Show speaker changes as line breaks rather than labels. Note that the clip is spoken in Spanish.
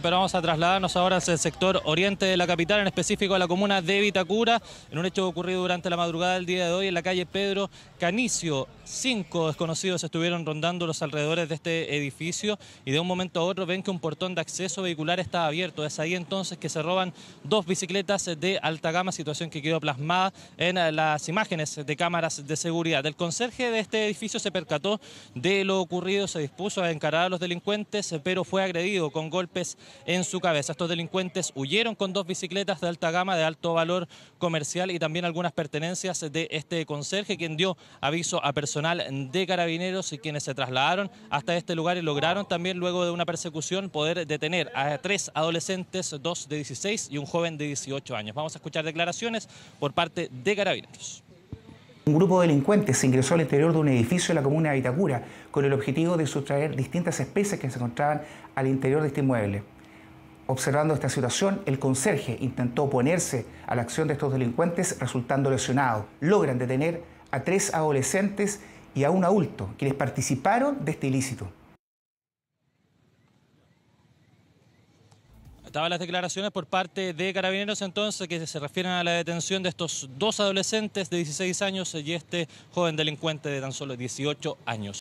pero vamos a trasladarnos ahora hacia el sector oriente de la capital, en específico a la comuna de Vitacura, en un hecho ocurrido durante la madrugada del día de hoy en la calle Pedro Canicio. Cinco desconocidos estuvieron rondando los alrededores de este edificio y de un momento a otro ven que un portón de acceso vehicular estaba abierto. Es ahí entonces que se roban dos bicicletas de alta gama, situación que quedó plasmada en eh, las imágenes de cámaras de seguridad. El conserje de este edificio se percató de lo ocurrido, se dispuso a encarar a los delincuentes, pero fue agredido con golpes en su cabeza. Estos delincuentes huyeron con dos bicicletas de alta gama, de alto valor comercial y también algunas pertenencias de este conserje, quien dio aviso a personal de carabineros y quienes se trasladaron hasta este lugar y lograron también, luego de una persecución, poder detener a tres adolescentes, dos de 16 y un joven de 18 años. Vamos a escuchar declaraciones por parte de carabineros.
Un grupo de delincuentes ingresó al interior de un edificio de la comuna de Vitacura con el objetivo de sustraer distintas especies que se encontraban al interior de este inmueble. Observando esta situación, el conserje intentó oponerse a la acción de estos delincuentes, resultando lesionado. Logran detener a tres adolescentes y a un adulto, quienes participaron de este ilícito.
Estaban las declaraciones por parte de carabineros entonces que se refieren a la detención de estos dos adolescentes de 16 años y este joven delincuente de tan solo 18 años.